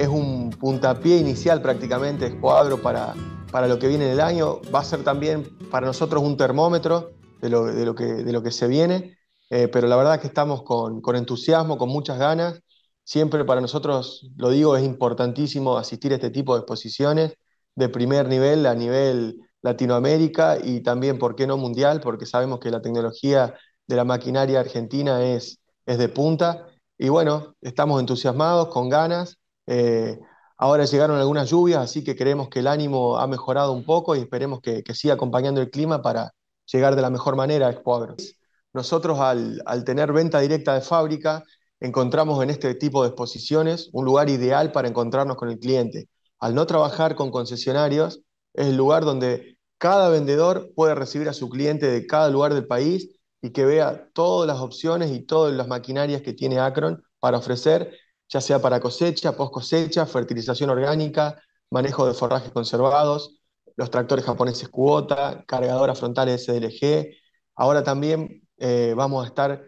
es un puntapié inicial prácticamente, es cuadro para, para lo que viene en el año. Va a ser también para nosotros un termómetro de lo, que, de lo que se viene, eh, pero la verdad que estamos con, entusiasmo, con muchas ganas. Siempre para nosotros, lo digo, es importantísimo asistir a este tipo de exposiciones de primer nivel, a nivel Latinoamérica y también, ¿por qué no mundial? Porque sabemos que la tecnología de la maquinaria argentina es, es de punta. Y bueno, estamos entusiasmados, con ganas eh, ahora llegaron algunas lluvias, así que creemos que el ánimo ha mejorado un poco y esperemos que, siga acompañando el clima para llegar de la mejor manera a Expo Nosotros al, tener venta directa de fábrica, encontramos en este tipo de exposiciones un lugar ideal para encontrarnos con el cliente. Al no trabajar con concesionarios, es el lugar donde cada vendedor puede recibir a su cliente de cada lugar del país y que vea todas las opciones y todas las maquinarias que tiene Akron para ofrecer ya sea para cosecha, post cosecha, fertilización orgánica, manejo de forrajes conservados, los tractores japoneses Kubota, cargadoras frontales SDLG. Ahora también eh, vamos a estar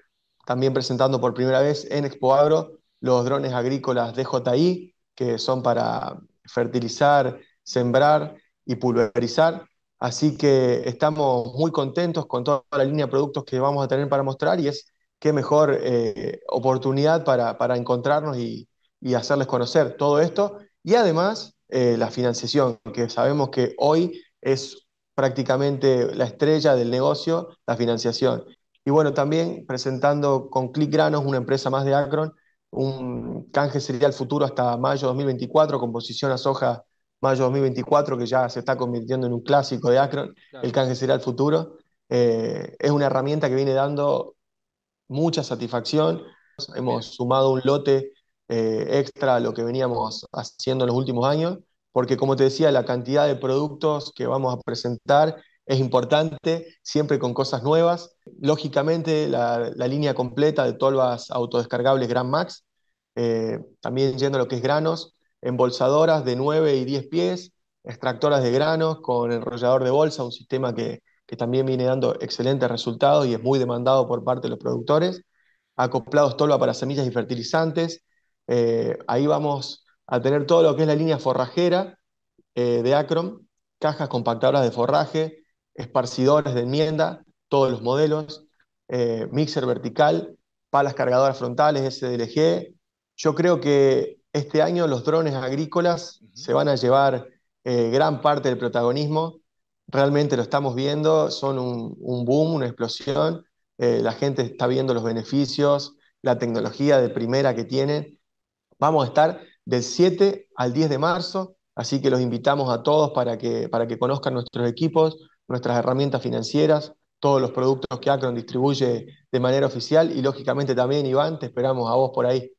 también presentando por primera vez en ExpoAgro los drones agrícolas DJI, que son para fertilizar, sembrar y pulverizar. Así que estamos muy contentos con toda la línea de productos que vamos a tener para mostrar y es qué mejor eh, oportunidad para, encontrarnos y, hacerles conocer todo esto. Y además, eh, la financiación, que sabemos que hoy es prácticamente la estrella del negocio, la financiación. Y bueno, también presentando con Click Granos, una empresa más de Akron, un canje serial futuro hasta mayo 2024, composición a soja mayo 2024, que ya se está convirtiendo en un clásico de Akron, el canje serial futuro. Eh, es una herramienta que viene dando mucha satisfacción. Hemos sumado un lote eh, extra a lo que veníamos haciendo en los últimos años, porque como te decía, la cantidad de productos que vamos a presentar es importante, siempre con cosas nuevas. Lógicamente, la, línea completa de tolvas autodescargables Grand Max, eh, también yendo a lo que es granos, embolsadoras de 9 y 10 pies, extractoras de granos con enrollador de bolsa, un sistema que, que también viene dando excelentes resultados y es muy demandado por parte de los productores, acoplados tolva para semillas y fertilizantes. Eh, ahí vamos a tener todo lo que es la línea forrajera eh, de Acrom, cajas compactadoras de forraje, esparcidores de enmienda, todos los modelos, eh, mixer vertical, palas cargadoras frontales, SDLG. Yo creo que este año los drones agrícolas se van a llevar gran parte del protagonismo realmente lo estamos viendo, son un, boom, una explosión, eh, la gente está viendo los beneficios, la tecnología de primera que tienen. Vamos a estar del 7 al 10 de marzo, así que los invitamos a todos para que, para que conozcan nuestros equipos, nuestras herramientas financieras, todos los productos que Acron distribuye de manera oficial y lógicamente también, Iván, te esperamos a vos por ahí.